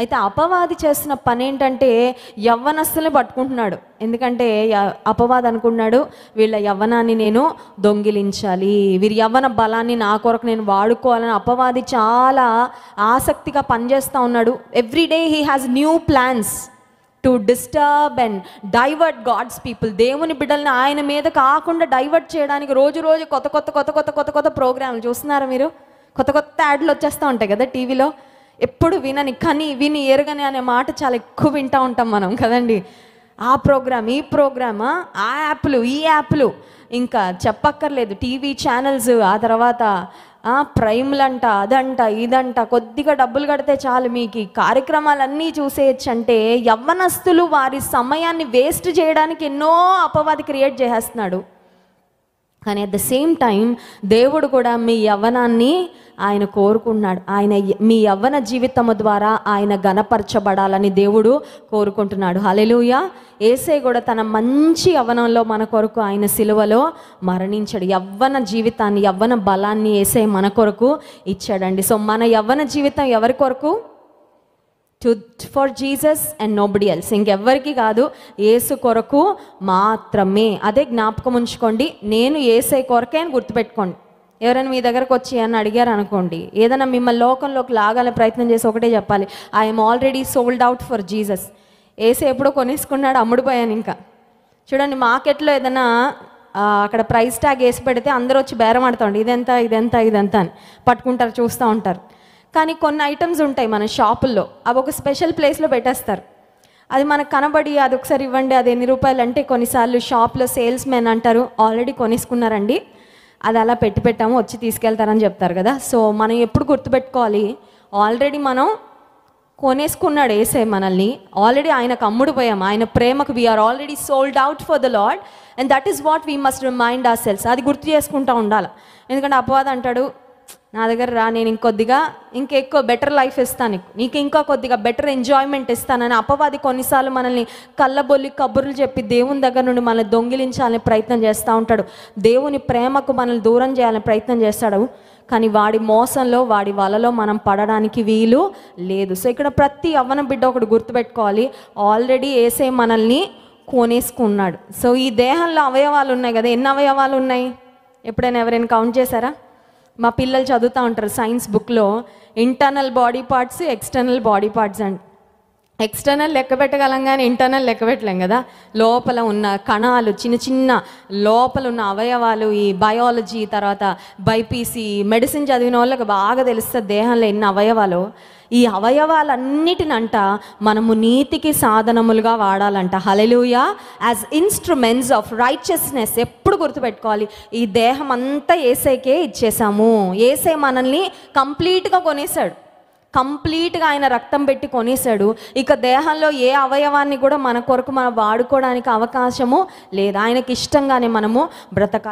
అయితే అపవాది చేసిన పని ఏంటంటే యవ్వనస్తుల్ని పట్టుకుంటున్నాడు ఎందుకంటే అపవాది అనుకున్నాడు వీళ్ళ యవ్వనాన్ని నేను దొంగిలించాలి వీరి యవ్వన బలాన్ని నా కొరకు నేను వాడుకోవాలని అపవాది చాలా ఆసక్తిగా పనిచేస్తూ ఉన్నాడు everyday he has new plans to disturb and divert God's people దేవుని బిడ్డల్ని ఆయన మీద కాకుండా డైవర్ట్ చేయడానికి రోజు రోజు కొత్త కొత్త కొత్త కొత్త కొత్త కొత్త ప్రోగ్రాంలు చూస్తున్నారా మీరు కొత్త కొత్త యాడ్లు వచ్చేస్తూ ఉంటాయి కదా టీవీలో ఎప్పుడు వినని కానీ విని ఎరగని అనే మాట చాలా ఎక్కువ వింటూ ఉంటాం మనం కదండి ఆ ప్రోగ్రామ్ ఈ ప్రోగ్రామా ఆ యాప్లు ఈ యాప్లు ఇంకా చెప్పక్కర్లేదు టీవీ ఛానల్స్ ఆ తర్వాత ప్రైమ్లంట అదంట ఇదంట కొద్దిగా డబ్బులు కడితే చాలు మీకు ఈ కార్యక్రమాలన్నీ చూసేయచ్చు అంటే యవ్వనస్తులు వారి సమయాన్ని వేస్ట్ చేయడానికి ఎన్నో అపవాది క్రియేట్ చేసేస్తున్నాడు కానీ అట్ ద సేమ్ టైం దేవుడు కూడా మీ యవ్వనాన్ని ఆయన కోరుకుంటున్నాడు ఆయన మీ యవ్వన జీవితము ద్వారా ఆయన గణపరచబడాలని దేవుడు కోరుకుంటున్నాడు హలెలుయ ఏసే కూడా తన మంచి యవ్వనంలో మన కొరకు ఆయన సిలువలో మరణించాడు యవ్వన జీవితాన్ని యవ్వన బలాన్ని ఏసే మన కొరకు ఇచ్చాడండి సో మన యవ్వన జీవితం ఎవరి కొరకు to for Jesus and nobody else ఇంకెవ్వరికి కాదు ఏసు కొరకు మాత్రమే అదే జ్ఞాపకం ఉంచుకోండి నేను ఏసే కొరకే అని గుర్తుపెట్టుకోండి ఎవరైనా మీ దగ్గరకు వచ్చి అని అడిగారు అనుకోండి ఏదైనా మిమ్మల్ని లోకంలోకి లాగాలని ప్రయత్నం చేసి ఒకటే చెప్పాలి I'm already sold out for Jesus ఏసే ఎప్పుడో కొనేసుకున్నాడు అమ్ముడుపోయాను ఇంకా చూడండి మార్కెట్లో ఏదైనా అక్కడ ప్రైస్ ట్యాగ్ వేసి పెడితే అందరూ వచ్చి బేరం ఆడుతుంది ఇదెంత ఇదెంత ఇదెంత అని పట్టుకుంటారు చూస్తూ ఉంటారు కానీ కొన్ని ఐటమ్స్ ఉంటాయి మన షాపుల్లో అవి ఒక స్పెషల్ ప్లేస్లో పెట్టేస్తారు అది మనకు కనబడి అది ఒకసారి ఇవ్వండి అది ఎన్ని రూపాయలు అంటే కొన్నిసార్లు షాప్లో సేల్స్ మెన్ అంటారు ఆల్రెడీ కొనేసుకున్నారండి అది అలా పెట్టి పెట్టాము వచ్చి తీసుకెళ్తారని చెప్తారు కదా సో మనం ఎప్పుడు గుర్తుపెట్టుకోవాలి ఆల్రెడీ మనం కొనేసుకున్నాడు వేసే మనల్ని ఆల్రెడీ ఆయనకు అమ్ముడు పోయాము ఆయన ప్రేమకు we're already sold out for the Lord and that is what we must remind ourselves అది గుర్తు చేసుకుంటూ ఉండాలి ఎందుకంటే అపవాదం అంటాడు నా దగ్గర రా నేను ఇంకొద్దిగా ఇంకెక్కువ బెటర్ లైఫ్ ఇస్తాను నీకు ఇంకా కొద్దిగా బెటర్ ఎంజాయ్మెంట్ ఇస్తానని అపవాది కొన్నిసార్లు మనల్ని కళ్ళబొల్లి కబుర్లు చెప్పి దేవుని దగ్గర నుండి మనల్ని దొంగిలించాలని ప్రయత్నం చేస్తూ ఉంటాడు దేవుని ప్రేమకు మనల్ని దూరం చేయాలని ప్రయత్నం చేస్తాడు కానీ వాడి మోసంలో వాడి వలలో మనం పడడానికి వీలు లేదు సో ఇక్కడ ప్రతి అవ్వన బిడ్డ ఒకటి గుర్తుపెట్టుకోవాలి ఆల్రెడీ వేసే మనల్ని కోనేసుకున్నాడు సో ఈ దేహంలో అవయవాలు ఉన్నాయి కదా ఎన్ని అవయవాలు ఉన్నాయి ఎప్పుడైనా ఎవరైనా కౌంట్ చేశారా మా పిల్లలు చదువుతూ ఉంటారు సైన్స్ బుక్లో internal body parts external body parts and external లెక్క పెట్టగలం కానీ ఇంటర్నల్ లెక్క పెట్టలేం కదా లోపల ఉన్న కణాలు చిన్న చిన్న లోపల ఉన్న అవయవాలు ఈ బయాలజీ తర్వాత బైపీసీ మెడిసిన్ చదివిన వాళ్ళకి బాగా తెలుస్తుంది దేహంలో ఎన్ని అవయవాలు ఈ అవయవాలన్నిటినంట మనము నీతికి సాధనములుగా వాడాలంట hallelujah as instruments of righteousness ఎప్పుడు గుర్తుపెట్టుకోవాలి ఈ దేహం అంతా ఏసైకే ఇచ్చేసాము ఏసై మనల్ని కంప్లీట్గా కొనేశాడు కంప్లీట్గా ఆయన రక్తం పెట్టి కొనేశాడు ఇక దేహంలో ఏ అవయవాన్ని కూడా మన కొరకు మనం వాడుకోవడానికి అవకాశము లేదా ఆయనకి ఇష్టంగానే మనము బ్రతక